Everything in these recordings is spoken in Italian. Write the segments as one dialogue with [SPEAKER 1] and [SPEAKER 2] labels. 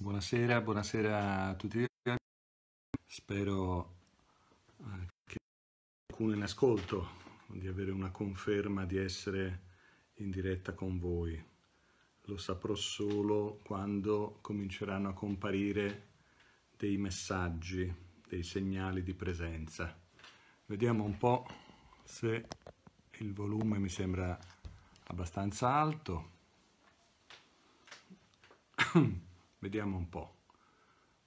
[SPEAKER 1] Buonasera, buonasera a tutti. Spero eh, che qualcuno in ascolto di avere una conferma di essere in diretta con voi. Lo saprò solo quando cominceranno a comparire dei messaggi, dei segnali di presenza. Vediamo un po' se il volume mi sembra abbastanza alto. Vediamo un po'.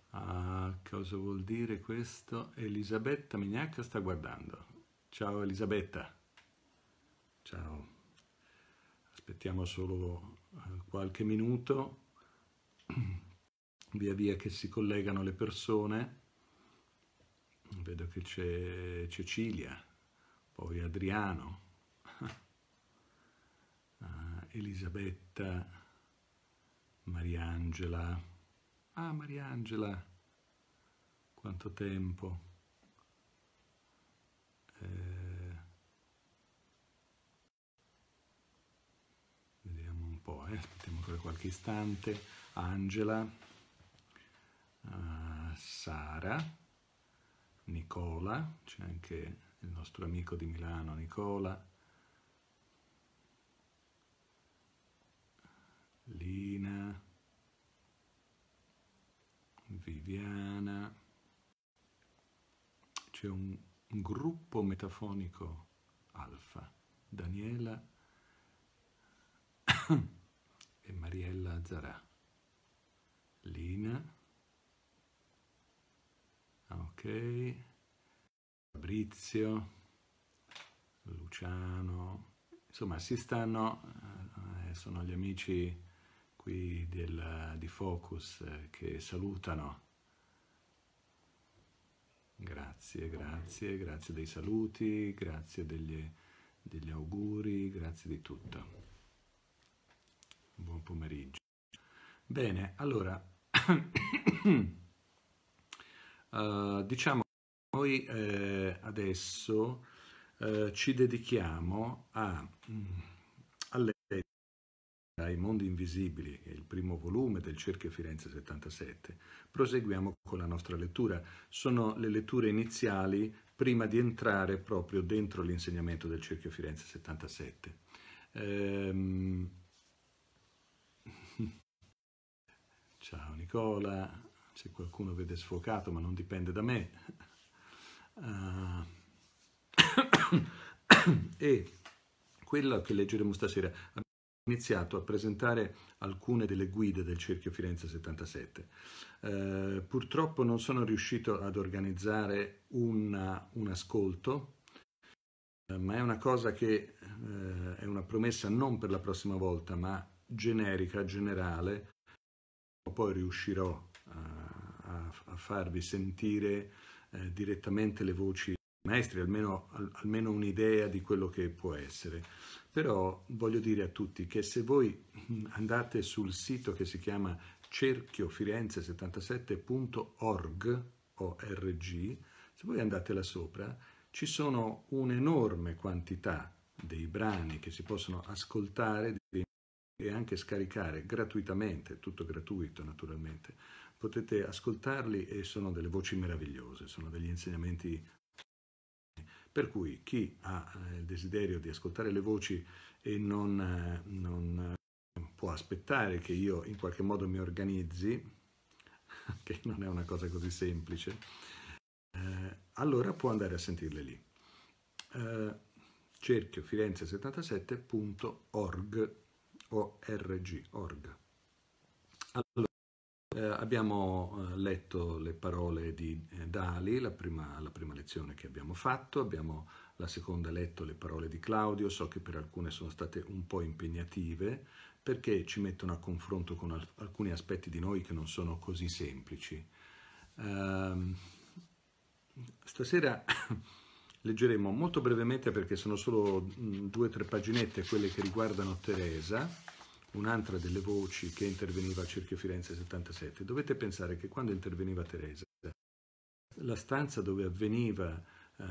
[SPEAKER 1] Ah, cosa vuol dire questo? Elisabetta Mignacca sta guardando. Ciao Elisabetta. Ciao. Aspettiamo solo eh, qualche minuto, via via che si collegano le persone. Vedo che c'è Cecilia, poi Adriano, ah, Elisabetta, Mariangela. Ah, Mariangela, quanto tempo. Eh, vediamo un po', eh. aspettiamo ancora qualche istante. Angela, uh, Sara, Nicola, c'è anche il nostro amico di Milano Nicola, Lina, Viviana, c'è un, un gruppo metafonico alfa, Daniela e Mariella Zarà. Lina, ah, ok, Fabrizio, Luciano, insomma si stanno, eh, eh sono gli amici qui del, di Focus eh, che salutano. Grazie, grazie, grazie dei saluti, grazie degli, degli auguri, grazie di tutto. Buon pomeriggio. Bene, allora, uh, diciamo che noi eh, adesso eh, ci dedichiamo a... Mm, ai mondi invisibili, il primo volume del Cerchio Firenze 77, proseguiamo con la nostra lettura. Sono le letture iniziali prima di entrare proprio dentro l'insegnamento del Cerchio Firenze 77. Ehm... Ciao Nicola, se qualcuno vede sfocato, ma non dipende da me. Uh... e quello che leggeremo stasera iniziato a presentare alcune delle guide del Cerchio Firenze 77. Eh, purtroppo non sono riuscito ad organizzare una, un ascolto, eh, ma è una cosa che eh, è una promessa non per la prossima volta, ma generica, generale. Poi riuscirò eh, a, a farvi sentire eh, direttamente le voci maestri, almeno, al, almeno un'idea di quello che può essere. Però voglio dire a tutti che se voi andate sul sito che si chiama cerchiofirenze77.org, se voi andate là sopra, ci sono un'enorme quantità dei brani che si possono ascoltare e anche scaricare gratuitamente, tutto gratuito naturalmente. Potete ascoltarli e sono delle voci meravigliose, sono degli insegnamenti per cui chi ha eh, il desiderio di ascoltare le voci e non, eh, non eh, può aspettare che io in qualche modo mi organizzi, che non è una cosa così semplice, eh, allora può andare a sentirle lì. Eh, cerchio firenze77.org org. Allora, eh, abbiamo eh, letto le parole di eh, Dali, la prima, la prima, lezione che abbiamo fatto, abbiamo la seconda letto le parole di Claudio, so che per alcune sono state un po' impegnative perché ci mettono a confronto con al alcuni aspetti di noi che non sono così semplici. Ehm, stasera leggeremo molto brevemente perché sono solo mh, mm, due o tre paginette quelle che riguardano Teresa un'altra delle voci che interveniva al Cerchio Firenze 77. Dovete pensare che quando interveniva Teresa, la stanza dove avveniva eh,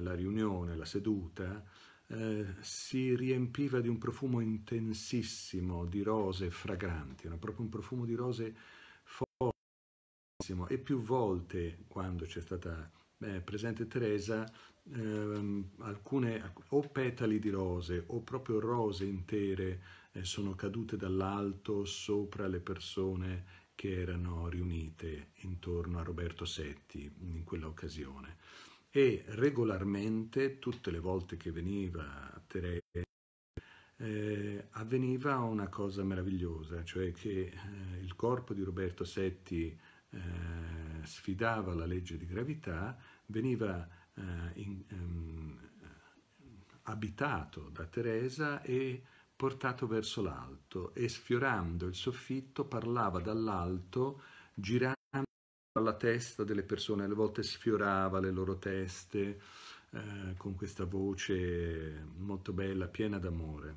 [SPEAKER 1] la riunione, la seduta, eh, si riempiva di un profumo intensissimo di rose fragranti, era proprio un profumo di rose fortissimo e più volte quando c'è stata eh, presente Teresa ehm, alcune o petali di rose o proprio rose intere sono cadute dall'alto sopra le persone che erano riunite intorno a Roberto Setti in quell'occasione. E regolarmente, tutte le volte che veniva a Teresa, eh, avveniva una cosa meravigliosa, cioè che eh, il corpo di Roberto Setti eh, sfidava la legge di gravità, veniva eh, in, ehm, abitato da Teresa e portato verso l'alto e sfiorando il soffitto parlava dall'alto girando alla testa delle persone, alle volte sfiorava le loro teste eh, con questa voce molto bella, piena d'amore.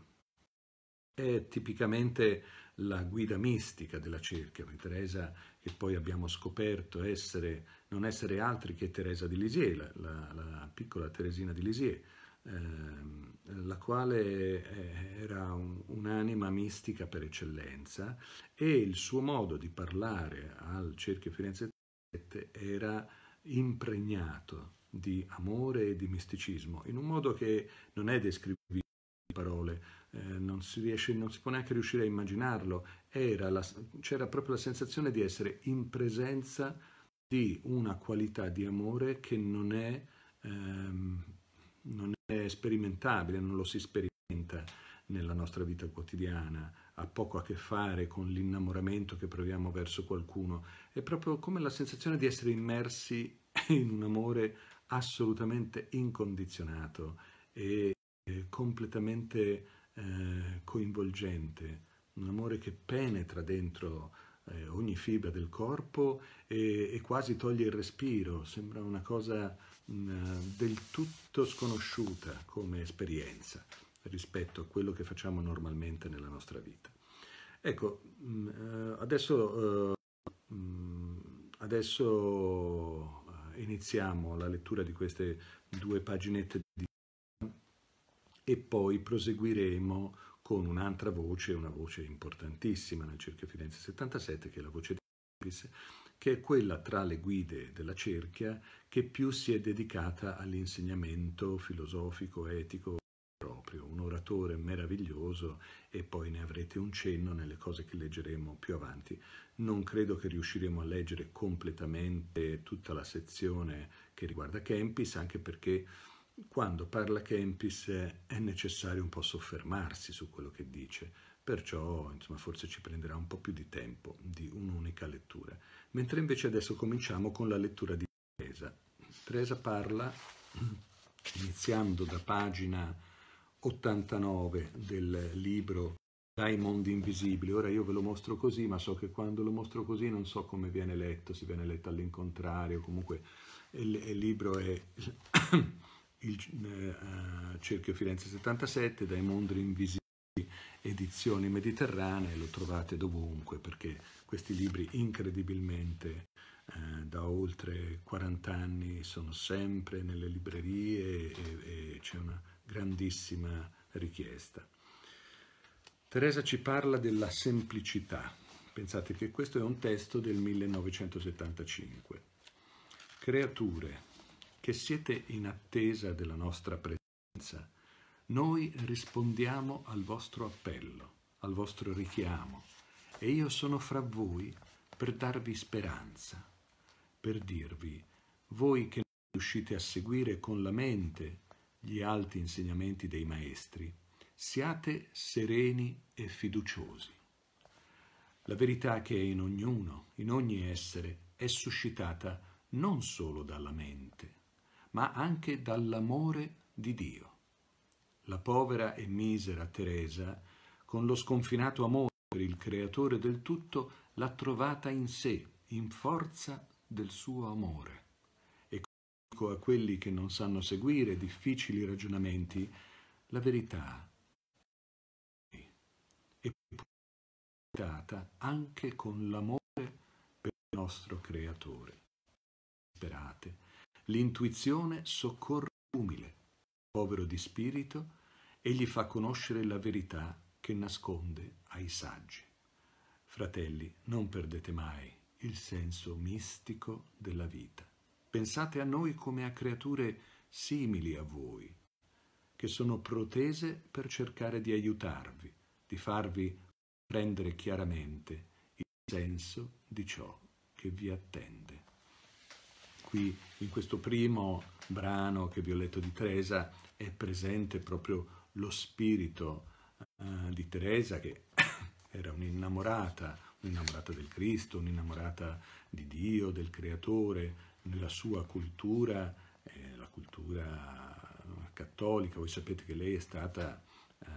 [SPEAKER 1] È tipicamente la guida mistica della cerchia, di Teresa che poi abbiamo scoperto essere, non essere altri che Teresa di Lisieux, la, la, piccola Teresina di Lisieux, Ehm, la quale eh, era un'anima mistica per eccellenza e il suo modo di parlare al Cerchio Firenze 7 era impregnato di amore e di misticismo, in un modo che non è descrivibile in parole, eh, non, si riesce, non si può neanche riuscire a immaginarlo, c'era proprio la sensazione di essere in presenza di una qualità di amore che non è ehm, non è sperimentabile, non lo si sperimenta nella nostra vita quotidiana, ha poco a che fare con l'innamoramento che proviamo verso qualcuno, è proprio come la sensazione di essere immersi in un amore assolutamente incondizionato e completamente eh, coinvolgente, un amore che penetra dentro eh, ogni fibra del corpo e, e, quasi toglie il respiro, sembra una cosa mh, mm, del tutto sconosciuta come esperienza rispetto a quello che facciamo normalmente nella nostra vita. Ecco, mh, mm, eh, adesso, mh, eh, mm, adesso eh, iniziamo la lettura di queste due paginette di e poi proseguiremo con un'altra voce, una voce importantissima nel cerchio Firenze 77, che è la voce di Davis, che è quella tra le guide della cerchia che più si è dedicata all'insegnamento filosofico, etico proprio, un oratore meraviglioso e poi ne avrete un cenno nelle cose che leggeremo più avanti. Non credo che riusciremo a leggere completamente tutta la sezione che riguarda Kempis, anche perché quando parla Kempis è necessario un po' soffermarsi su quello che dice, perciò insomma, forse ci prenderà un po' più di tempo di un'unica lettura. Mentre invece adesso cominciamo con la lettura di Teresa. Teresa parla, iniziando da pagina 89 del libro Dai mondi invisibili. Ora io ve lo mostro così, ma so che quando lo mostro così non so come viene letto, se viene letto all'incontrario, comunque il, il libro è... il eh, Cerchio Firenze 77 dai Mondri Invisibili Edizioni Mediterranee, lo trovate dovunque perché questi libri incredibilmente eh, da oltre 40 anni sono sempre nelle librerie e, e c'è una grandissima richiesta. Teresa ci parla della semplicità. Pensate che questo è un testo del 1975. Creature, che siete in attesa della nostra presenza, noi rispondiamo al vostro appello, al vostro richiamo, e io sono fra voi per darvi speranza, per dirvi, voi che non riuscite a seguire con la mente gli alti insegnamenti dei maestri, siate sereni e fiduciosi. La verità che è in ognuno, in ogni essere, è suscitata non solo dalla mente, ma anche dall'amore di Dio. La povera e misera Teresa, con lo sconfinato amore per il creatore del tutto, l'ha trovata in sé, in forza del suo amore. E dico a quelli che non sanno seguire difficili ragionamenti, la verità è portata anche con l'amore per il nostro creatore. Sperate L'intuizione soccorre umile, povero di spirito, e gli fa conoscere la verità che nasconde ai saggi. Fratelli, non perdete mai il senso mistico della vita. Pensate a noi come a creature simili a voi, che sono protese per cercare di aiutarvi, di farvi comprendere chiaramente il senso di ciò che vi attende qui in questo primo brano che vi ho letto di Teresa è presente proprio lo spirito eh, di Teresa che era un'innamorata, un'innamorata del Cristo, un'innamorata di Dio, del Creatore, nella sua cultura, eh, la cultura cattolica, voi sapete che lei è stata eh,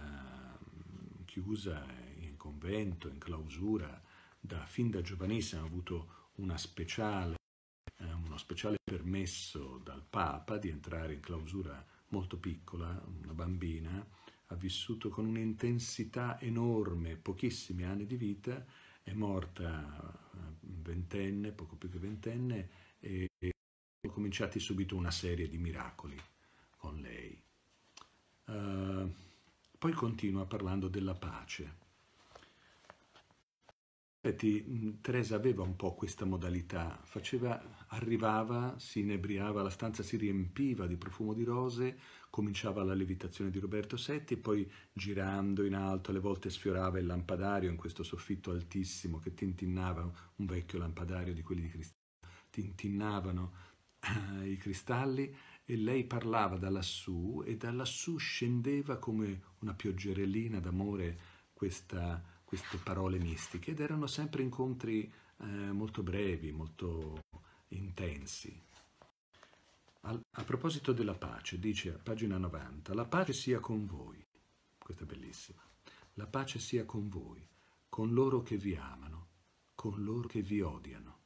[SPEAKER 1] chiusa in convento, in clausura, da, fin da giovanissima ha avuto una speciale uno speciale permesso dal Papa di entrare in clausura molto piccola, una bambina, ha vissuto con un'intensità enorme pochissimi anni di vita, è morta eh, ventenne, poco più che ventenne, e sono cominciati subito una serie di miracoli con lei. Uh, poi continua parlando della pace Senti, Teresa aveva un po' questa modalità, Faceva, arrivava, si inebriava, la stanza si riempiva di profumo di rose, cominciava la levitazione di Roberto Setti e poi girando in alto alle volte sfiorava il lampadario in questo soffitto altissimo che tintinnava, un vecchio lampadario di quelli di cristallo, tintinnavano eh, i cristalli e lei parlava da lassù e da lassù scendeva come una pioggerellina d'amore questa queste parole mistiche ed erano sempre incontri eh, molto brevi, molto intensi. Al, a proposito della pace, dice a pagina 90, la pace sia con voi, questa è bellissima, la pace sia con voi, con loro che vi amano, con loro che vi odiano,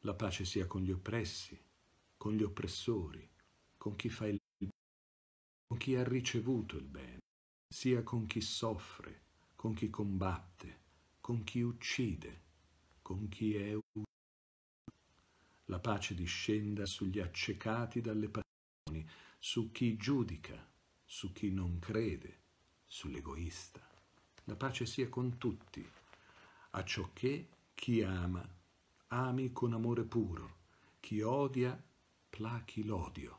[SPEAKER 1] la pace sia con gli oppressi, con gli oppressori, con chi fa il bene, con chi ha ricevuto il bene, sia con chi soffre, con chi combatte, con chi uccide, con chi è ucciso. La pace discenda sugli accecati dalle passioni, su chi giudica, su chi non crede, sull'egoista. La pace sia con tutti, a ciò che chi ama, ami con amore puro, chi odia, plachi l'odio,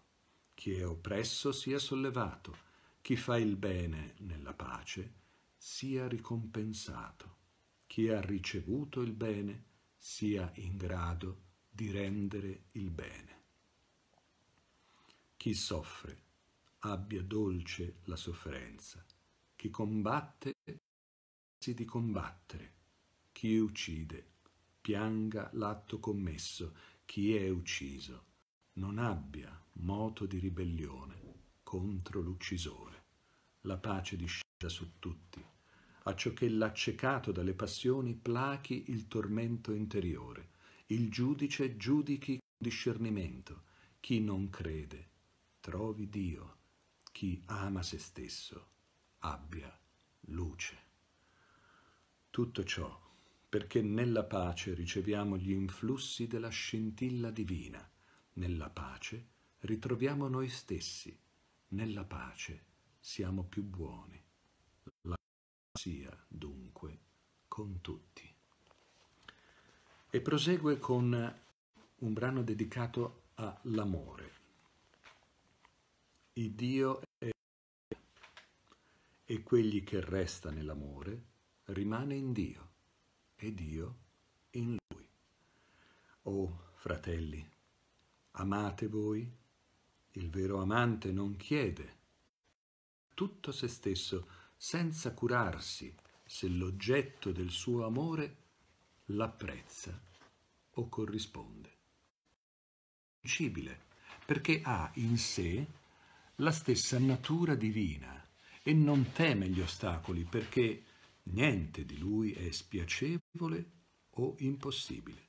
[SPEAKER 1] chi è oppresso sia sollevato, chi fa il bene nella pace, sia ricompensato, chi ha ricevuto il bene sia in grado di rendere il bene. Chi soffre abbia dolce la sofferenza, chi combatte si di combattere, chi uccide pianga l'atto commesso, chi è ucciso non abbia moto di ribellione contro l'uccisore. La pace discesa su tutti a ciò che l'accecato dalle passioni plachi il tormento interiore. Il giudice giudichi con discernimento. Chi non crede trovi Dio. Chi ama se stesso abbia luce. Tutto ciò perché nella pace riceviamo gli influssi della scintilla divina, nella pace ritroviamo noi stessi, nella pace siamo più buoni sia dunque con tutti. E prosegue con un brano dedicato all'amore. Il Dio è e quelli che resta nell'amore rimane in Dio e Dio in Lui. Oh, fratelli, amate voi? Il vero amante non chiede tutto se stesso, senza curarsi se l'oggetto del suo amore l'apprezza o corrisponde. Cibile, perché ha in sé la stessa natura divina e non teme gli ostacoli perché niente di lui è spiacevole o impossibile.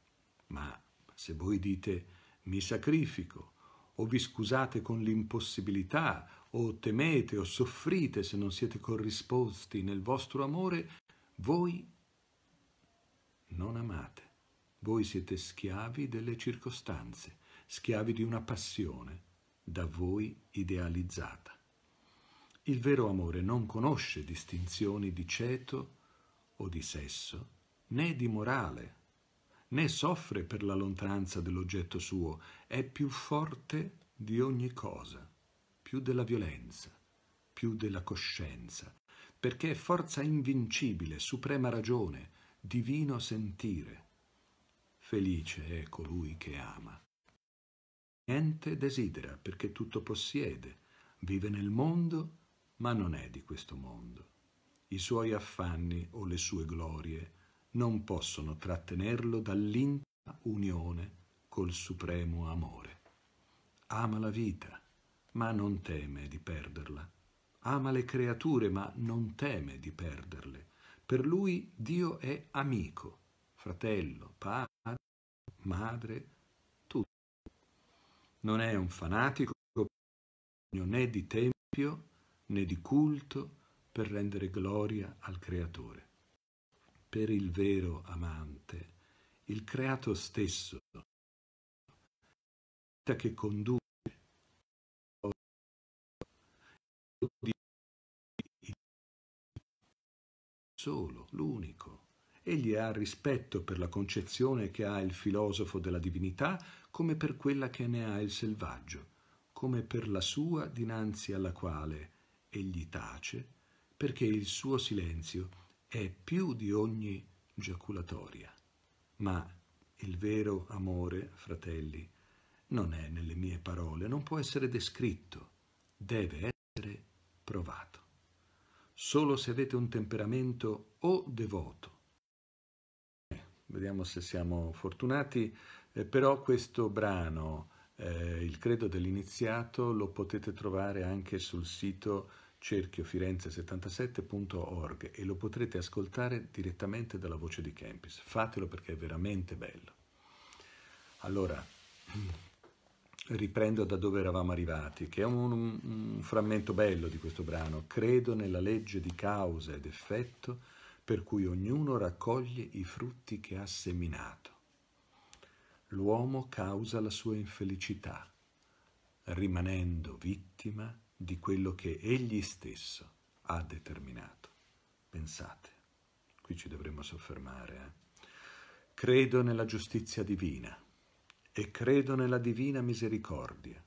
[SPEAKER 1] Ma se voi dite mi sacrifico o vi scusate con l'impossibilità o temete o soffrite se non siete corrisposti nel vostro amore, voi non amate. Voi siete schiavi delle circostanze, schiavi di una passione da voi idealizzata. Il vero amore non conosce distinzioni di ceto o di sesso, né di morale, né soffre per la lontananza dell'oggetto suo, è più forte di ogni cosa più della violenza, più della coscienza, perché è forza invincibile, suprema ragione, divino sentire. Felice è colui che ama. Niente desidera perché tutto possiede, vive nel mondo ma non è di questo mondo. I suoi affanni o le sue glorie non possono trattenerlo dall'intima unione col supremo amore. Ama la vita, ma non teme di perderla. Ama le creature, ma non teme di perderle. Per lui Dio è amico, fratello, padre, madre, tutto. Non è un fanatico né di tempio né di culto per rendere gloria al Creatore. Per il vero amante, il creato stesso, che conduce solo, l'unico. Egli ha rispetto per la concezione che ha il filosofo della divinità come per quella che ne ha il selvaggio, come per la sua dinanzi alla quale egli tace, perché il suo silenzio è più di ogni giaculatoria. Ma il vero amore, fratelli, non è nelle mie parole, non può essere descritto, deve essere provato solo se avete un temperamento o devoto. Vediamo se siamo fortunati, eh, però questo brano, eh, Il credo dell'iniziato, lo potete trovare anche sul sito cerchiofirenze77.org e lo potrete ascoltare direttamente dalla voce di Kempis. Fatelo perché è veramente bello. Allora, riprendo da dove eravamo arrivati, che è un, un, frammento bello di questo brano. Credo nella legge di causa ed effetto per cui ognuno raccoglie i frutti che ha seminato. L'uomo causa la sua infelicità, rimanendo vittima di quello che egli stesso ha determinato. Pensate, qui ci dovremmo soffermare. Eh? Credo nella giustizia divina e credo nella divina misericordia,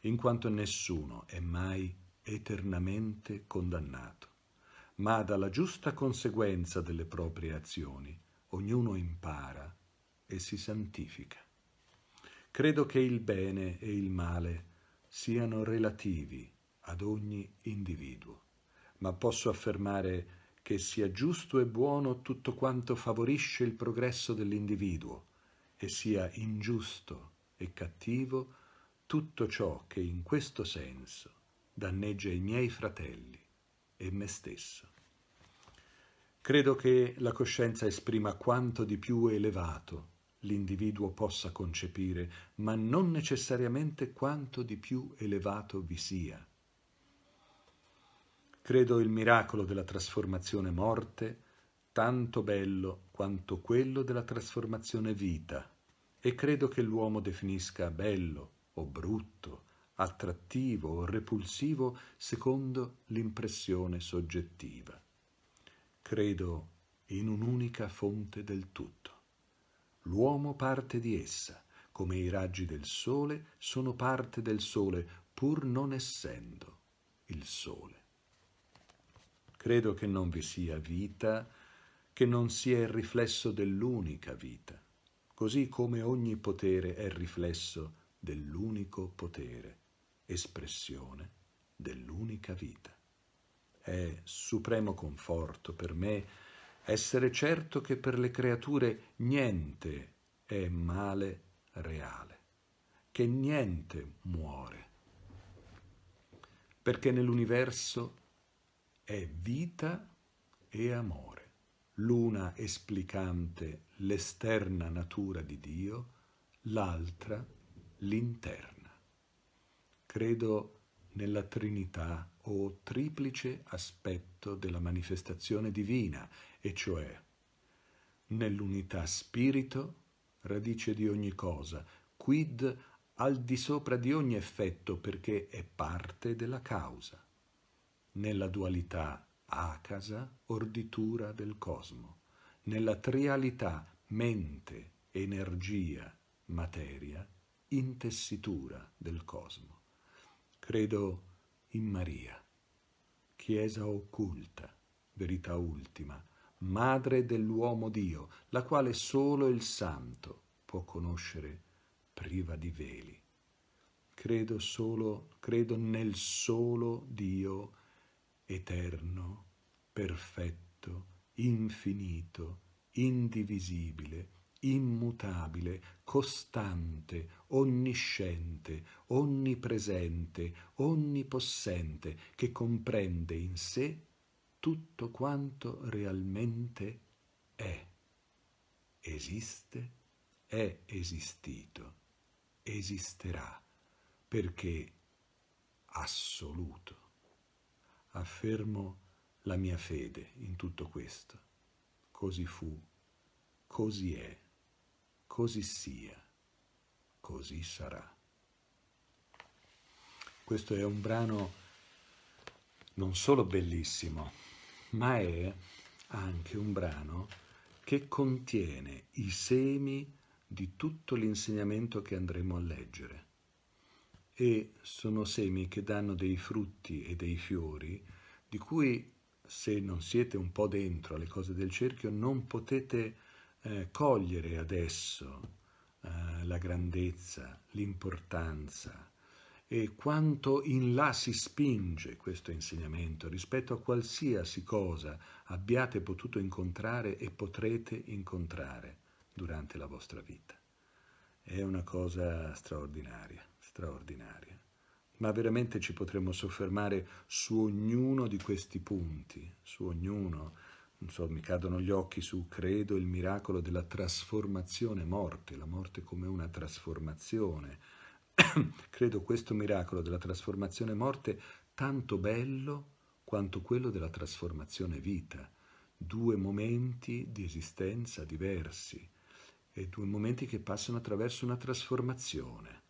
[SPEAKER 1] in quanto nessuno è mai eternamente condannato, ma dalla giusta conseguenza delle proprie azioni ognuno impara e si santifica. Credo che il bene e il male siano relativi ad ogni individuo, ma posso affermare che sia giusto e buono tutto quanto favorisce il progresso dell'individuo, e sia ingiusto e cattivo tutto ciò che in questo senso danneggia i miei fratelli e me stesso. Credo che la coscienza esprima quanto di più elevato l'individuo possa concepire, ma non necessariamente quanto di più elevato vi sia. Credo il miracolo della trasformazione morte tanto bello quanto quello della trasformazione vita e credo che l'uomo definisca bello o brutto, attrattivo o repulsivo secondo l'impressione soggettiva. Credo in un'unica fonte del tutto. L'uomo parte di essa, come i raggi del sole sono parte del sole, pur non essendo il sole. Credo che non vi sia vita, che non sia il riflesso dell'unica vita, così come ogni potere è il riflesso dell'unico potere, espressione dell'unica vita. È supremo conforto per me essere certo che per le creature niente è male reale, che niente muore, perché nell'universo è vita e amore l'una esplicante l'esterna natura di Dio, l'altra l'interna. Credo nella Trinità o triplice aspetto della manifestazione divina, e cioè nell'unità spirito, radice di ogni cosa, quid al di sopra di ogni effetto perché è parte della causa, nella dualità acasa orditura del cosmo, nella trialità mente, energia, materia, intessitura del cosmo. Credo in Maria, Chiesa occulta, verità ultima, madre dell'uomo Dio, la quale solo il santo può conoscere priva di veli. Credo solo, credo nel solo Dio eterno, perfetto, infinito, indivisibile, immutabile, costante, onnisciente, onnipresente, onnipossente, che comprende in sé tutto quanto realmente è. Esiste, è esistito, esisterà, perché assoluto. Affermo la mia fede in tutto questo. Così fu, così è, così sia, così sarà. Questo è un brano non solo bellissimo, ma è anche un brano che contiene i semi di tutto l'insegnamento che andremo a leggere. E sono semi che danno dei frutti e dei fiori di cui se non siete un po' dentro alle cose del cerchio, non potete eh, cogliere adesso eh, la grandezza, l'importanza e quanto in là si spinge questo insegnamento rispetto a qualsiasi cosa abbiate potuto incontrare e potrete incontrare durante la vostra vita. È una cosa straordinaria, straordinaria ma veramente ci potremmo soffermare su ognuno di questi punti, su ognuno. Non so, mi cadono gli occhi su, credo, il miracolo della trasformazione morte, la morte come una trasformazione. credo questo miracolo della trasformazione morte tanto bello quanto quello della trasformazione vita, due momenti di esistenza diversi e due momenti che passano attraverso una trasformazione.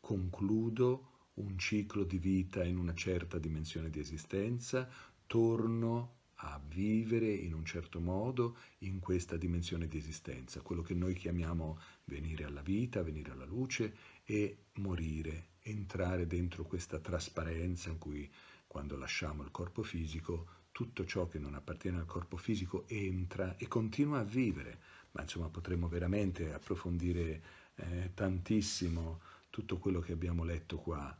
[SPEAKER 1] Concludo un ciclo di vita in una certa dimensione di esistenza, torno a vivere in un certo modo in questa dimensione di esistenza, quello che noi chiamiamo venire alla vita, venire alla luce e morire, entrare dentro questa trasparenza in cui quando lasciamo il corpo fisico tutto ciò che non appartiene al corpo fisico entra e continua a vivere, ma insomma potremmo veramente approfondire eh, tantissimo tutto quello che abbiamo letto qua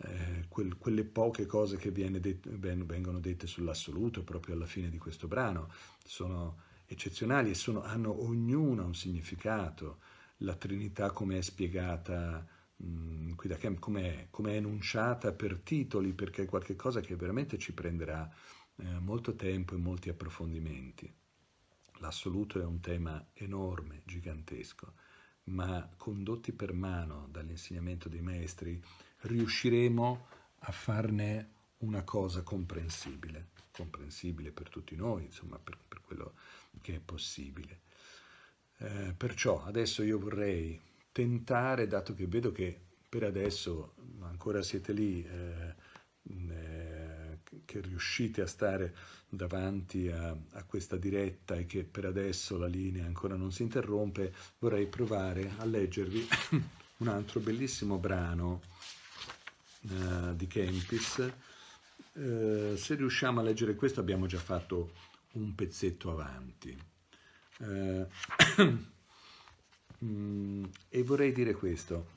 [SPEAKER 1] eh, quel, quelle poche cose che det- vengono dette sull'assoluto proprio alla fine di questo brano sono eccezionali e sono, hanno ognuna un significato. La Trinità come è spiegata mh, mm, qui da Kemp, come è enunciata per titoli, perché è qualcosa che veramente ci prenderà eh, molto tempo e molti approfondimenti. L'assoluto è un tema enorme, gigantesco, ma condotti per mano dall'insegnamento dei maestri, riusciremo a farne una cosa comprensibile, comprensibile per tutti noi, insomma, per, per quello che è possibile. Eh, perciò adesso io vorrei tentare, dato che vedo che per adesso ancora siete lì, eh, eh, che riuscite a stare davanti a, a, questa diretta e che per adesso la linea ancora non si interrompe, vorrei provare a leggervi un altro bellissimo brano eh, di Kempis. Eh, se riusciamo a leggere questo abbiamo già fatto un pezzetto avanti. Eh, mm, e vorrei dire questo,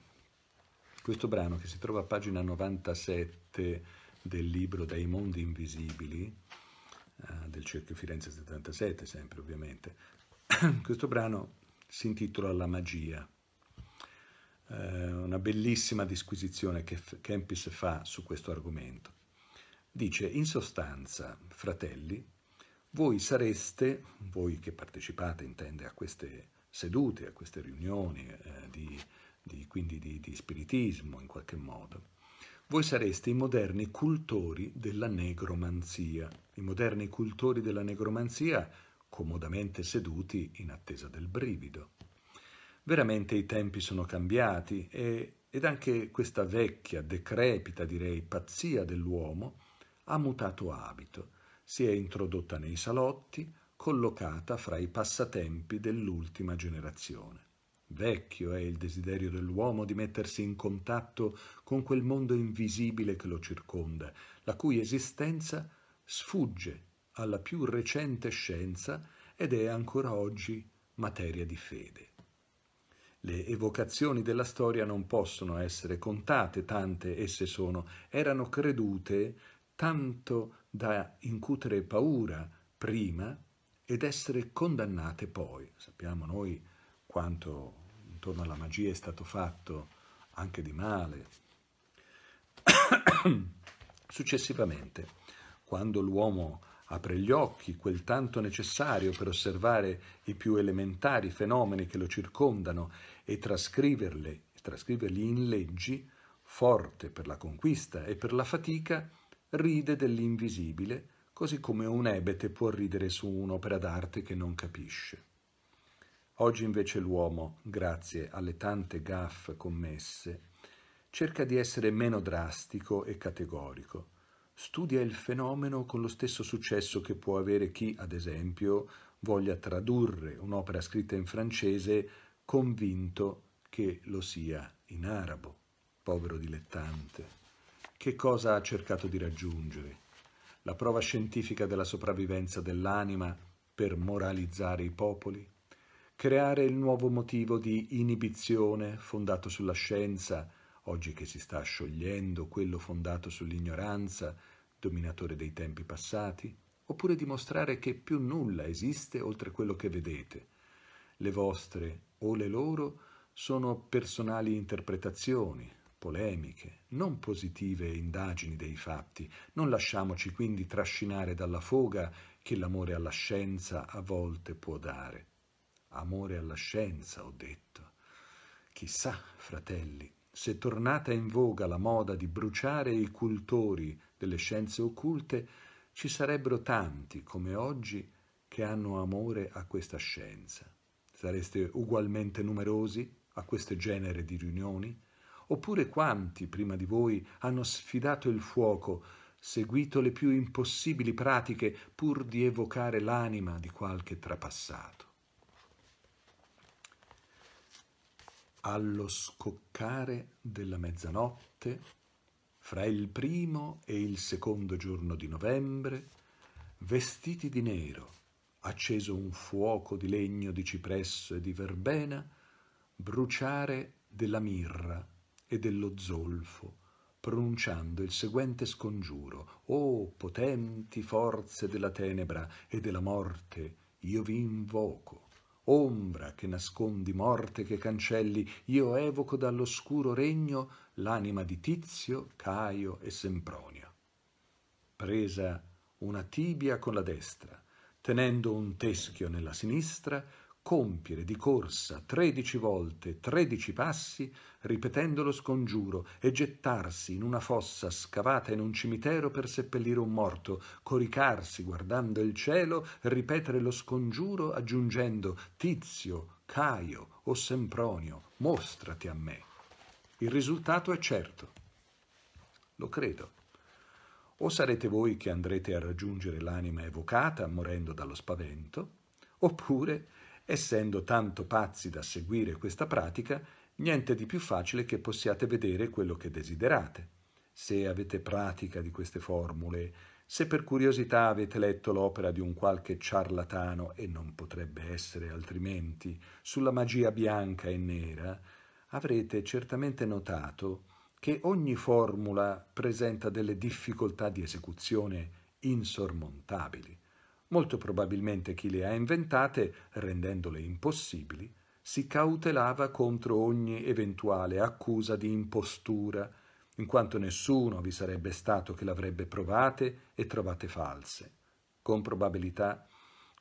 [SPEAKER 1] questo brano che si trova a pagina 97 del libro Dai mondi invisibili, eh, del Cerchio Firenze 77 sempre ovviamente, questo brano si intitola La magia eh, una bellissima disquisizione che Kempis fa su questo argomento. Dice, in sostanza, fratelli, voi sareste, voi che partecipate, intende, a queste sedute, a queste riunioni, eh, di, di, quindi di, di spiritismo in qualche modo, voi sareste i moderni cultori della negromanzia. I moderni cultori della negromanzia comodamente seduti in attesa del brivido. Veramente i tempi sono cambiati e, ed anche questa vecchia, decrepita direi, pazzia dell'uomo ha mutato abito, si è introdotta nei salotti, collocata fra i passatempi dell'ultima generazione. Vecchio è il desiderio dell'uomo di mettersi in contatto con quel mondo invisibile che lo circonda, la cui esistenza sfugge alla più recente scienza ed è ancora oggi materia di fede. Le evocazioni della storia non possono essere contate, tante esse sono. Erano credute tanto da incutere paura prima ed essere condannate poi. Sappiamo noi quanto intorno alla magia è stato fatto anche di male. Successivamente, quando l'uomo apre gli occhi, quel tanto necessario per osservare i più elementari fenomeni che lo circondano e trascriverle, trascriverli in leggi, forte per la conquista e per la fatica, ride dell'invisibile, così come un ebete può ridere su un'opera d'arte che non capisce. Oggi invece l'uomo, grazie alle tante gaffe commesse, cerca di essere meno drastico e categorico. Studia il fenomeno con lo stesso successo che può avere chi, ad esempio, voglia tradurre un'opera scritta in francese convinto che lo sia in arabo, povero dilettante. Che cosa ha cercato di raggiungere? La prova scientifica della sopravvivenza dell'anima per moralizzare i popoli? Creare il nuovo motivo di inibizione fondato sulla scienza, oggi che si sta sciogliendo, quello fondato sull'ignoranza, dominatore dei tempi passati? Oppure dimostrare che più nulla esiste oltre quello che vedete, le vostre o le loro sono personali interpretazioni, polemiche, non positive indagini dei fatti. Non lasciamoci quindi trascinare dalla foga che l'amore alla scienza a volte può dare. Amore alla scienza, ho detto. Chissà, fratelli, se tornata in voga la moda di bruciare i cultori delle scienze occulte, ci sarebbero tanti, come oggi, che hanno amore a questa scienza sareste ugualmente numerosi a questo genere di riunioni? Oppure quanti prima di voi hanno sfidato il fuoco, seguito le più impossibili pratiche pur di evocare l'anima di qualche trapassato? Allo scoccare della mezzanotte, fra il primo e il secondo giorno di novembre, vestiti di nero, acceso un fuoco di legno di cipresso e di verbena, bruciare della mirra e dello zolfo, pronunciando il seguente scongiuro: O oh, potenti forze della tenebra e della morte, io vi invoco. Ombra che nascondi, morte che cancelli, io evoco dall'oscuro regno l'anima di Tizio, Caio e Sempronio. Presa una tibia con la destra, tenendo un teschio nella sinistra, compiere di corsa tredici volte tredici passi, ripetendo lo scongiuro, e gettarsi in una fossa scavata in un cimitero per seppellire un morto, coricarsi guardando il cielo, ripetere lo scongiuro aggiungendo Tizio, Caio o Sempronio, mostrati a me. Il risultato è certo. Lo credo. O sarete voi che andrete a raggiungere l'anima evocata morendo dallo spavento, oppure, essendo tanto pazzi da seguire questa pratica, niente di più facile che possiate vedere quello che desiderate. Se avete pratica di queste formule, se per curiosità avete letto l'opera di un qualche ciarlatano, e non potrebbe essere altrimenti, sulla magia bianca e nera, avrete certamente notato che ogni formula presenta delle difficoltà di esecuzione insormontabili. Molto probabilmente chi le ha inventate, rendendole impossibili, si cautelava contro ogni eventuale accusa di impostura, in quanto nessuno vi sarebbe stato che l'avrebbe provate e trovate false. Con probabilità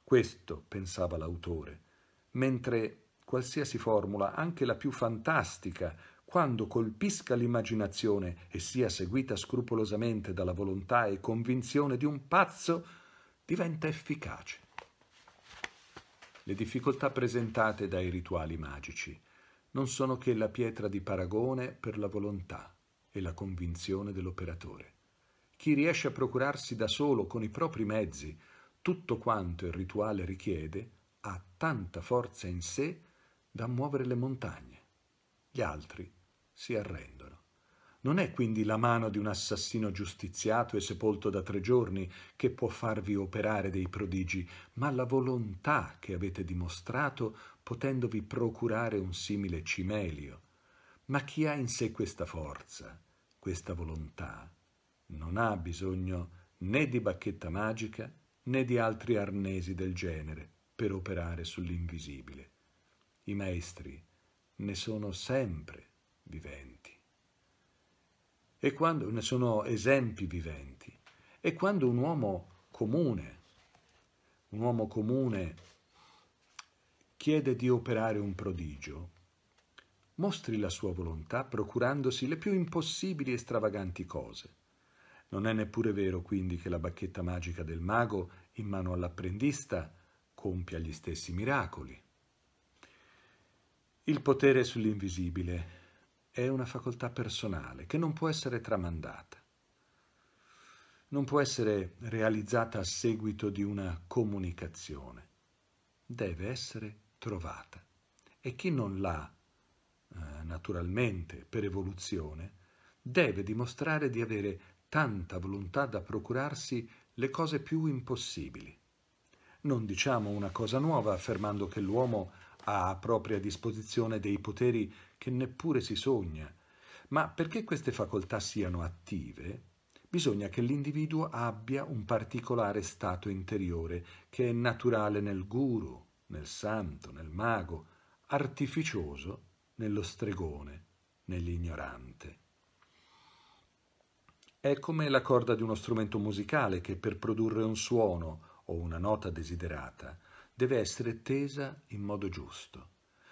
[SPEAKER 1] questo pensava l'autore, mentre qualsiasi formula, anche la più fantastica, quando colpisca l'immaginazione e sia seguita scrupolosamente dalla volontà e convinzione di un pazzo, diventa efficace. Le difficoltà presentate dai rituali magici non sono che la pietra di paragone per la volontà e la convinzione dell'operatore. Chi riesce a procurarsi da solo, con i propri mezzi, tutto quanto il rituale richiede, ha tanta forza in sé da muovere le montagne. Gli altri si arrendono. Non è quindi la mano di un assassino giustiziato e sepolto da tre giorni che può farvi operare dei prodigi, ma la volontà che avete dimostrato potendovi procurare un simile cimelio. Ma chi ha in sé questa forza, questa volontà, non ha bisogno né di bacchetta magica né di altri arnesi del genere per operare sull'invisibile. I maestri ne sono sempre viventi. E quando ne sono esempi viventi. E quando un uomo comune, un uomo comune chiede di operare un prodigio, mostri la sua volontà procurandosi le più impossibili e stravaganti cose. Non è neppure vero quindi che la bacchetta magica del mago in mano all'apprendista compia gli stessi miracoli. Il potere sull'invisibile è una facoltà personale che non può essere tramandata, non può essere realizzata a seguito di una comunicazione, deve essere trovata e chi non l'ha, eh, naturalmente, per evoluzione, deve dimostrare di avere tanta volontà da procurarsi le cose più impossibili. Non diciamo una cosa nuova affermando che l'uomo ha a propria disposizione dei poteri che neppure si sogna. Ma perché queste facoltà siano attive, bisogna che l'individuo abbia un particolare stato interiore che è naturale nel guru, nel santo, nel mago, artificioso nello stregone, nell'ignorante. È come la corda di uno strumento musicale che per produrre un suono o una nota desiderata deve essere tesa in modo giusto.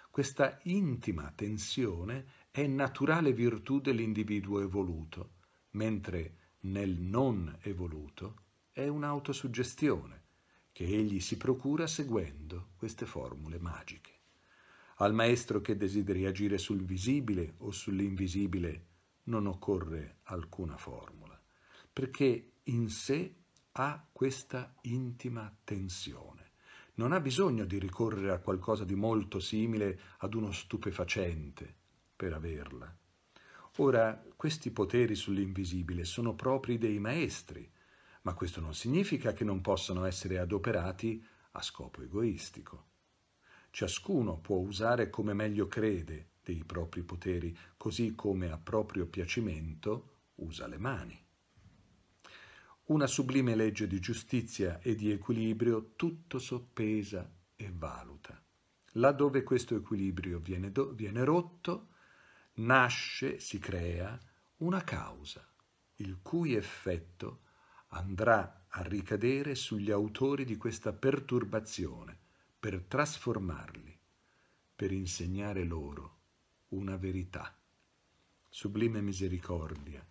[SPEAKER 1] Questa intima tensione è naturale virtù dell'individuo evoluto, mentre nel non evoluto è un'autosuggestione che egli si procura seguendo queste formule magiche. Al maestro che desideri agire sul visibile o sull'invisibile non occorre alcuna formula, perché in sé ha questa intima tensione non ha bisogno di ricorrere a qualcosa di molto simile ad uno stupefacente per averla. Ora, questi poteri sull'invisibile sono propri dei maestri, ma questo non significa che non possano essere adoperati a scopo egoistico. Ciascuno può usare come meglio crede dei propri poteri, così come a proprio piacimento usa le mani una sublime legge di giustizia e di equilibrio tutto soppesa e valuta. Laddove questo equilibrio viene, do, viene rotto, nasce, si crea una causa, il cui effetto andrà a ricadere sugli autori di questa perturbazione per trasformarli, per insegnare loro una verità. Sublime misericordia,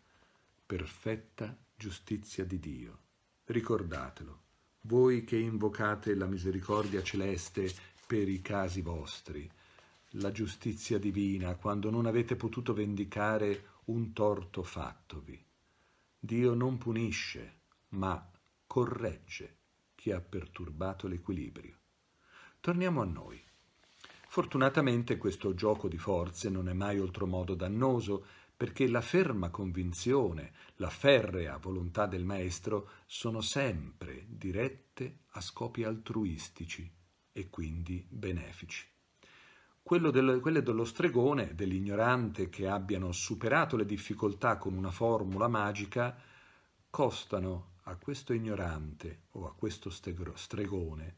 [SPEAKER 1] perfetta misericordia giustizia di Dio. Ricordatelo, voi che invocate la misericordia celeste per i casi vostri, la giustizia divina quando non avete potuto vendicare un torto fattovi. Dio non punisce, ma corregge chi ha perturbato l'equilibrio. Torniamo a noi. Fortunatamente questo gioco di forze non è mai oltremodo dannoso perché la ferma convinzione, la ferrea volontà del maestro sono sempre dirette a scopi altruistici e quindi benefici. Del, quelle dello stregone, dell'ignorante che abbiano superato le difficoltà con una formula magica, costano a questo ignorante o a questo stregone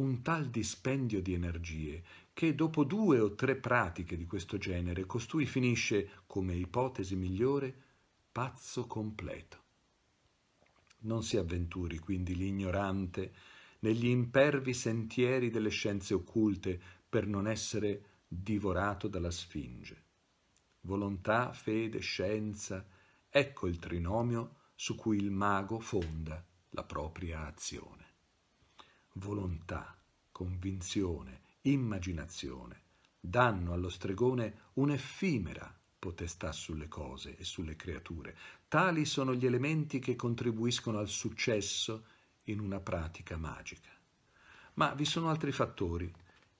[SPEAKER 1] un tal dispendio di energie che dopo due o tre pratiche di questo genere costui finisce, come ipotesi migliore, pazzo completo. Non si avventuri quindi l'ignorante negli impervi sentieri delle scienze occulte per non essere divorato dalla sfinge. Volontà, fede, scienza, ecco il trinomio su cui il mago fonda la propria azione volontà, convinzione, immaginazione danno allo stregone un'effimera potestà sulle cose e sulle creature. Tali sono gli elementi che contribuiscono al successo in una pratica magica. Ma vi sono altri fattori,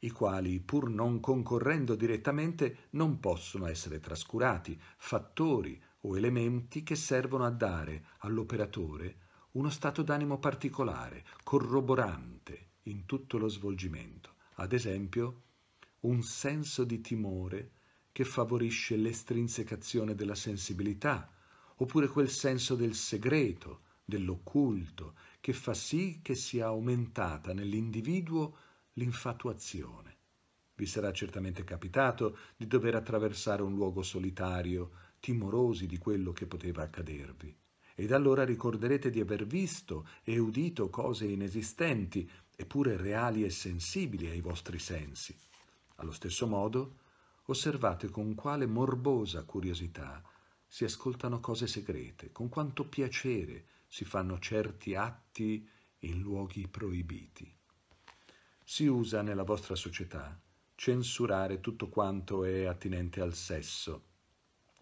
[SPEAKER 1] i quali, pur non concorrendo direttamente, non possono essere trascurati, fattori o elementi che servono a dare all'operatore uno stato d'animo particolare, corroborante in tutto lo svolgimento, ad esempio un senso di timore che favorisce l'estrinsecazione della sensibilità, oppure quel senso del segreto, dell'occulto, che fa sì che sia aumentata nell'individuo l'infatuazione. Vi sarà certamente capitato di dover attraversare un luogo solitario, timorosi di quello che poteva accadervi ed allora ricorderete di aver visto e udito cose inesistenti, eppure reali e sensibili ai vostri sensi. Allo stesso modo, osservate con quale morbosa curiosità si ascoltano cose segrete, con quanto piacere si fanno certi atti in luoghi proibiti. Si usa nella vostra società censurare tutto quanto è attinente al sesso,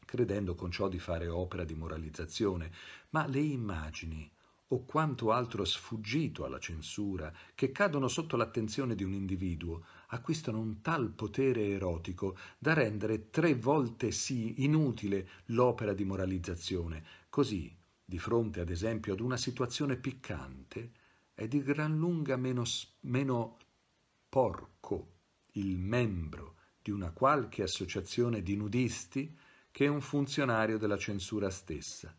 [SPEAKER 1] credendo con ciò di fare opera di moralizzazione, ma le immagini o quanto altro sfuggito alla censura, che cadono sotto l'attenzione di un individuo, acquistano un tal potere erotico da rendere tre volte sì inutile l'opera di moralizzazione. Così, di fronte ad esempio ad una situazione piccante, è di gran lunga meno, meno porco il membro di una qualche associazione di nudisti che è un funzionario della censura stessa.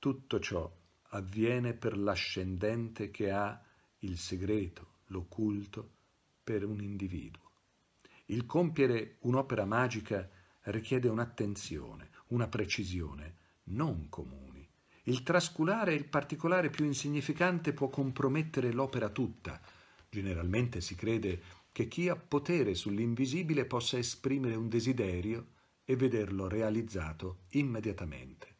[SPEAKER 1] Tutto ciò avviene per l'ascendente che ha il segreto, l'occulto, per un individuo. Il compiere un'opera magica richiede un'attenzione, una precisione, non comuni. Il trasculare il particolare più insignificante può compromettere l'opera tutta. Generalmente si crede che chi ha potere sull'invisibile possa esprimere un desiderio e vederlo realizzato immediatamente.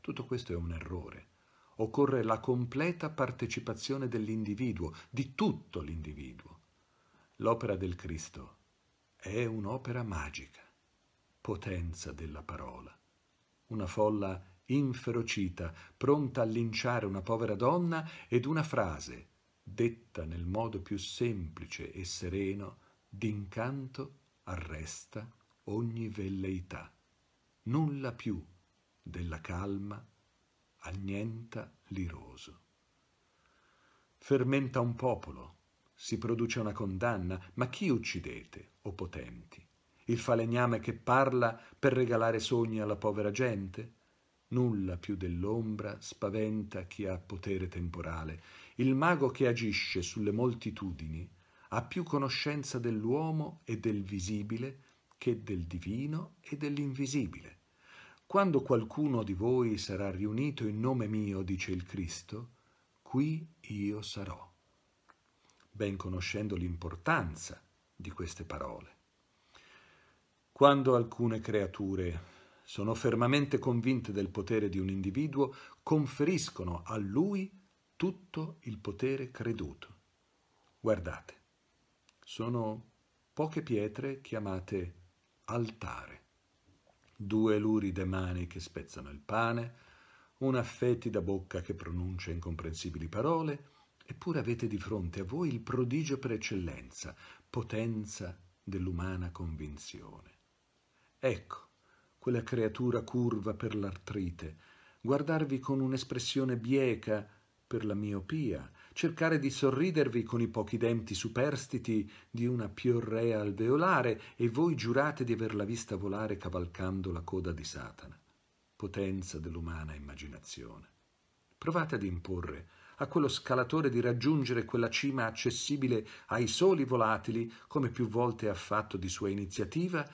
[SPEAKER 1] Tutto questo è un errore. Occorre la completa partecipazione dell'individuo, di tutto l'individuo. L'opera del Cristo è un'opera magica, potenza della parola. Una folla inferocita, pronta a linciare una povera donna ed una frase, detta nel modo più semplice e sereno, d'incanto arresta ogni velleità, nulla più della calma annienta l'iroso. Fermenta un popolo, si produce una condanna, ma chi uccidete, o potenti? Il falegname che parla per regalare sogni alla povera gente? Nulla più dell'ombra spaventa chi ha potere temporale. Il mago che agisce sulle moltitudini ha più conoscenza dell'uomo e del visibile che del divino e dell'invisibile. Quando qualcuno di voi sarà riunito in nome mio, dice il Cristo, qui io sarò, ben conoscendo l'importanza di queste parole. Quando alcune creature sono fermamente convinte del potere di un individuo, conferiscono a lui tutto il potere creduto. Guardate, sono poche pietre chiamate altare. Due luride mani che spezzano il pane, una fetida bocca che pronuncia incomprensibili parole, eppure avete di fronte a voi il prodigio per eccellenza, potenza dell'umana convinzione. Ecco, quella creatura curva per l'artrite, guardarvi con un'espressione bieca per la miopia, cercare di sorridervi con i pochi denti superstiti di una piorrea alveolare e voi giurate di averla vista volare cavalcando la coda di Satana. Potenza dell'umana immaginazione. Provate ad imporre a quello scalatore di raggiungere quella cima accessibile ai soli volatili, come più volte ha fatto di sua iniziativa,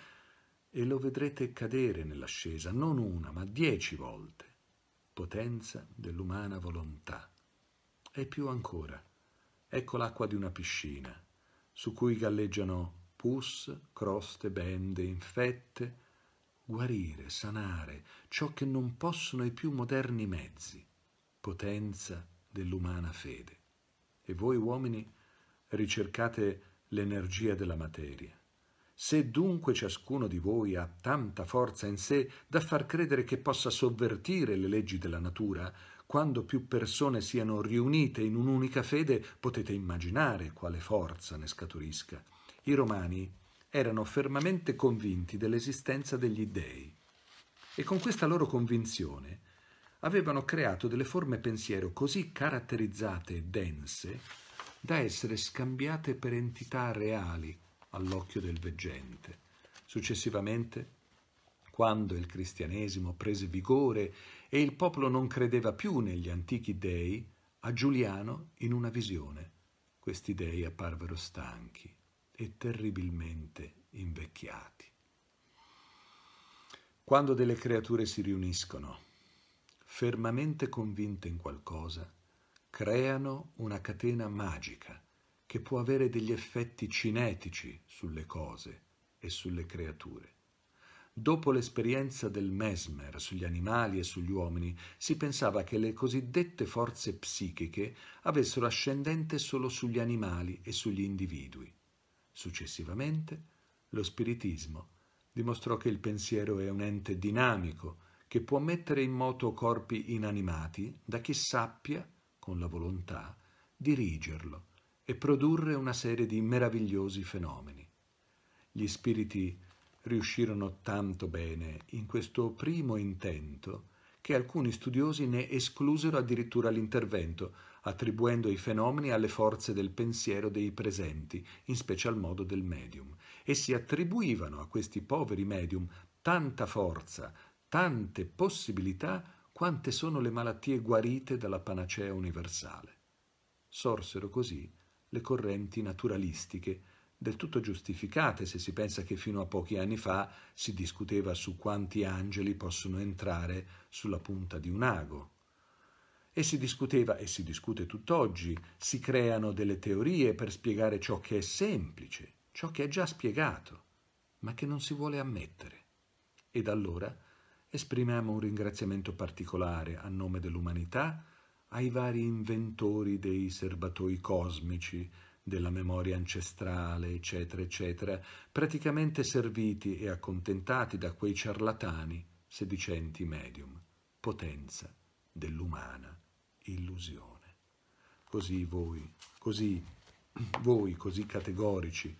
[SPEAKER 1] e lo vedrete cadere nell'ascesa non una, ma dieci volte. Potenza dell'umana volontà. E più ancora. Ecco l'acqua di una piscina, su cui galleggiano pus, croste, bende, infette, guarire, sanare, ciò che non possono i più moderni mezzi, potenza dell'umana fede. E voi uomini ricercate l'energia della materia. Se dunque ciascuno di voi ha tanta forza in sé da far credere che possa sovvertire le leggi della natura, quando più persone siano riunite in un'unica fede, potete immaginare quale forza ne scaturisca. I romani erano fermamente convinti dell'esistenza degli dèi e con questa loro convinzione avevano creato delle forme pensiero così caratterizzate e dense da essere scambiate per entità reali all'occhio del veggente. Successivamente, quando il cristianesimo prese vigore e il popolo non credeva più negli antichi dei, a Giuliano in una visione. Questi dei apparvero stanchi e terribilmente invecchiati. Quando delle creature si riuniscono, fermamente convinte in qualcosa, creano una catena magica che può avere degli effetti cinetici sulle cose e sulle creature. Dopo l'esperienza del Mesmer sugli animali e sugli uomini, si pensava che le cosiddette forze psichiche avessero ascendente solo sugli animali e sugli individui. Successivamente, lo spiritismo dimostrò che il pensiero è un ente dinamico che può mettere in moto corpi inanimati da chi sappia, con la volontà, dirigerlo e produrre una serie di meravigliosi fenomeni. Gli spiriti riuscirono tanto bene in questo primo intento che alcuni studiosi ne esclusero addirittura l'intervento, attribuendo i fenomeni alle forze del pensiero dei presenti, in special modo del medium, e si attribuivano a questi poveri medium tanta forza, tante possibilità quante sono le malattie guarite dalla panacea universale. Sorsero così le correnti naturalistiche del tutto giustificate se si pensa che fino a pochi anni fa si discuteva su quanti angeli possono entrare sulla punta di un ago. E si discuteva, e si discute tutt'oggi, si creano delle teorie per spiegare ciò che è semplice, ciò che è già spiegato, ma che non si vuole ammettere. Ed allora esprimiamo un ringraziamento particolare a nome dell'umanità ai vari inventori dei serbatoi cosmici, della memoria ancestrale, eccetera, eccetera, praticamente serviti e accontentati da quei ciarlatani sedicenti medium, potenza dell'umana illusione. Così voi, così voi, così categorici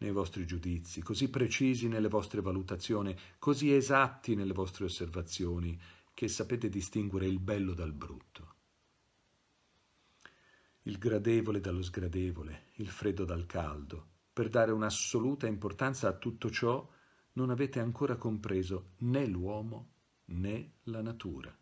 [SPEAKER 1] nei vostri giudizi, così precisi nelle vostre valutazioni, così esatti nelle vostre osservazioni, che sapete distinguere il bello dal brutto il gradevole dallo sgradevole, il freddo dal caldo, per dare un'assoluta importanza a tutto ciò, non avete ancora compreso né l'uomo né la natura.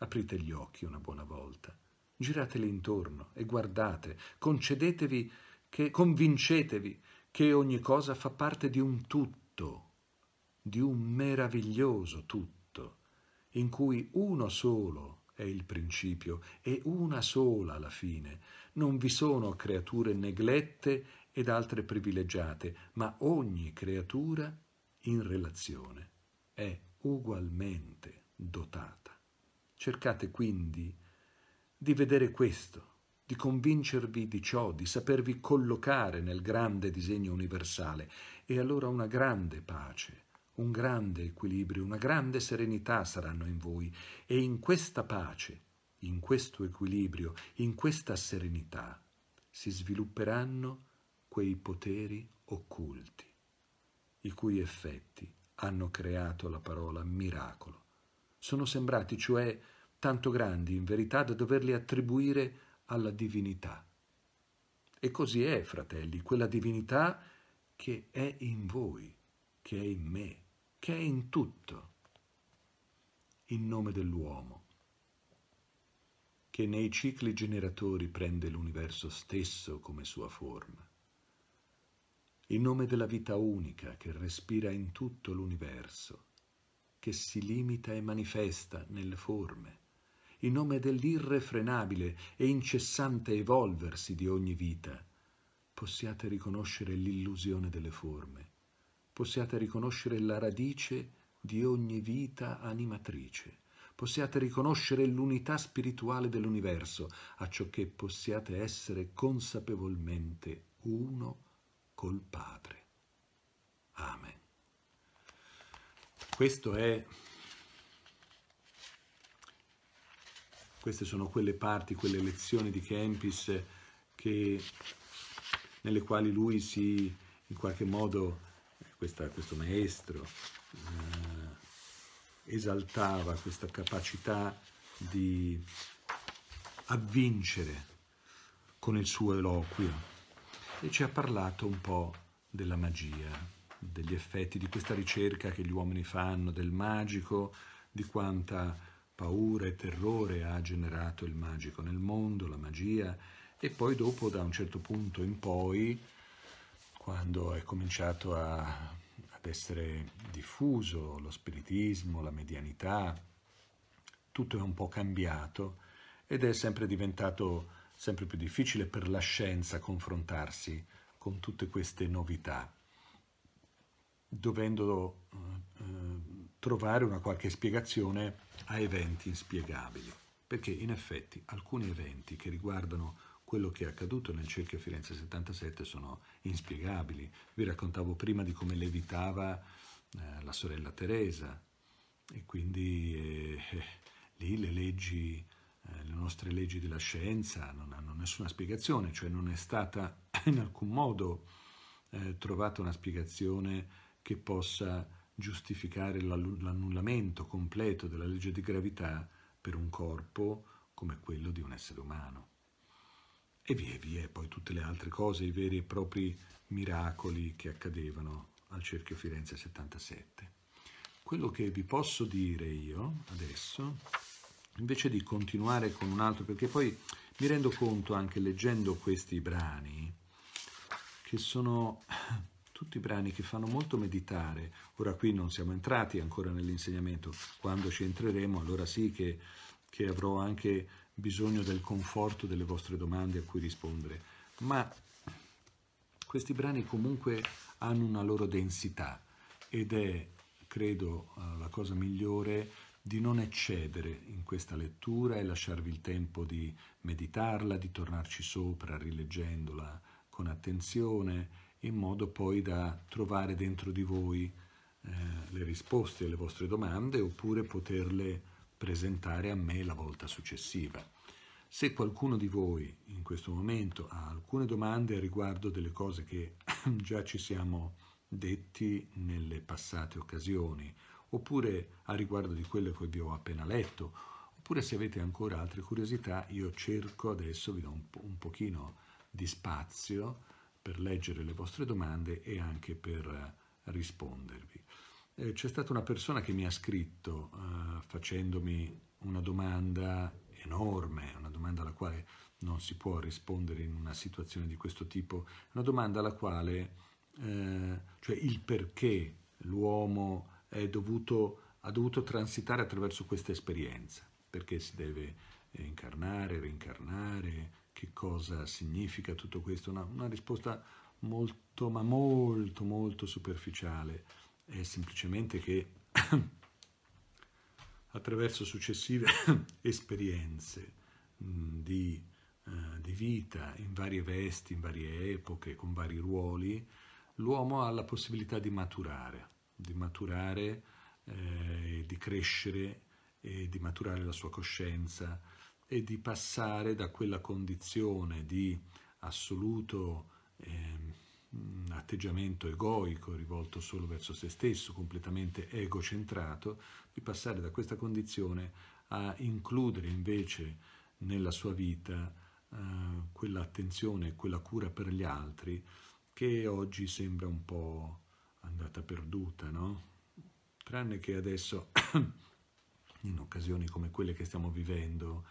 [SPEAKER 1] Aprite gli occhi una buona volta, girateli intorno e guardate, concedetevi che, convincetevi che ogni cosa fa parte di un tutto, di un meraviglioso tutto, in cui uno solo è il principio e una sola la fine. Non vi sono creature neglette ed altre privilegiate, ma ogni creatura in relazione è ugualmente dotata. Cercate quindi di vedere questo, di convincervi di ciò, di sapervi collocare nel grande disegno universale e allora una grande pace un grande equilibrio, una grande serenità saranno in voi e in questa pace, in questo equilibrio, in questa serenità si svilupperanno quei poteri occulti, i cui effetti hanno creato la parola miracolo. Sono sembrati cioè tanto grandi in verità da doverli attribuire alla divinità. E così è, fratelli, quella divinità che è in voi, che è in me, che è in tutto, in nome dell'uomo, che nei cicli generatori prende l'universo stesso come sua forma, in nome della vita unica che respira in tutto l'universo, che si limita e manifesta nelle forme, in nome dell'irrefrenabile e incessante evolversi di ogni vita, possiate riconoscere l'illusione delle forme possiate riconoscere la radice di ogni vita animatrice, possiate riconoscere l'unità spirituale dell'universo, a ciò che possiate essere consapevolmente uno col Padre. Amen. Questo è queste sono quelle parti, quelle lezioni di Kempis che, nelle quali lui si in qualche modo questa, questo maestro eh, esaltava questa capacità di avvincere con il suo eloquio e ci ha parlato un po' della magia, degli effetti di questa ricerca che gli uomini fanno, del magico, di quanta paura e terrore ha generato il magico nel mondo, la magia, e poi dopo da un certo punto in poi quando è cominciato a, ad essere diffuso lo spiritismo, la medianità, tutto è un po' cambiato ed è sempre diventato sempre più difficile per la scienza confrontarsi con tutte queste novità, dovendo eh, eh trovare una qualche spiegazione a eventi inspiegabili, perché in effetti alcuni eventi che riguardano quello che è accaduto nel cerchio Firenze 77 sono inspiegabili. Vi raccontavo prima di come levitava eh, la sorella Teresa e quindi eh, eh, lì le leggi, eh, le nostre leggi della scienza non hanno nessuna spiegazione, cioè non è stata in alcun modo eh, trovata una spiegazione che possa giustificare l'annullamento completo della legge di gravità per un corpo come quello di un essere umano e via via, e eh, poi tutte le altre cose, i veri e propri miracoli che accadevano al Cerchio Firenze 77. Quello che vi posso dire io adesso, invece di continuare con un altro, perché poi mi rendo conto anche leggendo questi brani, che sono tutti brani che fanno molto meditare. Ora qui non siamo entrati ancora nell'insegnamento, quando ci entreremo allora sì che, che avrò anche bisogno del conforto delle vostre domande a cui rispondere, ma questi brani comunque hanno una loro densità ed è, credo, eh, la cosa migliore di non eccedere in questa lettura e lasciarvi il tempo di meditarla, di tornarci sopra, rileggendola con attenzione, in modo poi da trovare dentro di voi eh, le risposte alle vostre domande oppure poterle presentare a me la volta successiva. Se qualcuno di voi in questo momento ha alcune domande riguardo delle cose che già ci siamo detti nelle passate occasioni, oppure a riguardo di quelle che vi ho appena letto, oppure se avete ancora altre curiosità, io cerco adesso, vi do un, po un pochino di spazio per leggere le vostre domande e anche per eh, rispondervi eh, c'è stata una persona che mi ha scritto eh, facendomi una domanda enorme, una domanda alla quale non si può rispondere in una situazione di questo tipo, una domanda alla quale, eh, cioè il perché l'uomo dovuto, ha dovuto transitare attraverso questa esperienza, perché si deve incarnare, reincarnare, che cosa significa tutto questo, una, una risposta molto, ma molto, molto superficiale è semplicemente che attraverso successive esperienze mm, di, eh, di, vita in varie vesti, in varie epoche, con vari ruoli, l'uomo ha la possibilità di maturare, di maturare, eh, di crescere e di maturare la sua coscienza e di passare da quella condizione di assoluto... Eh, un atteggiamento egoico, rivolto solo verso se stesso, completamente egocentrato, di passare da questa condizione a includere invece nella sua vita eh, quell'attenzione, quella cura per gli altri che oggi sembra un po' andata perduta, no? Tranne che adesso, in occasioni come quelle che stiamo vivendo,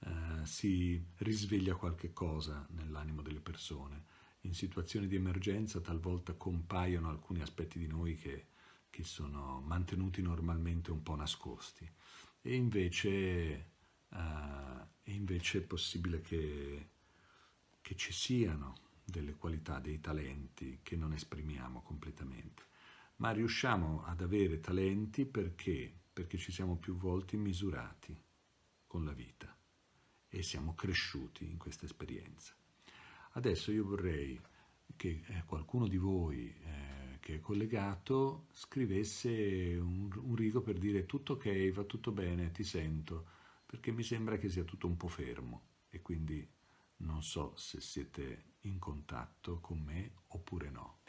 [SPEAKER 1] eh, si risveglia qualche cosa nell'animo delle persone in situazioni di emergenza talvolta compaiono alcuni aspetti di noi che, che sono mantenuti normalmente un po' nascosti e invece, uh, invece è possibile che, che ci siano delle qualità, dei talenti che non esprimiamo completamente, ma riusciamo ad avere talenti perché? Perché ci siamo più volte misurati con la vita e siamo cresciuti in questa esperienza. Adesso io vorrei che eh, qualcuno di voi eh, che è collegato scrivesse un, un rigo per dire tutto ok, va tutto bene, ti sento, perché mi sembra che sia tutto un po' fermo e quindi non so se siete in contatto con me oppure no.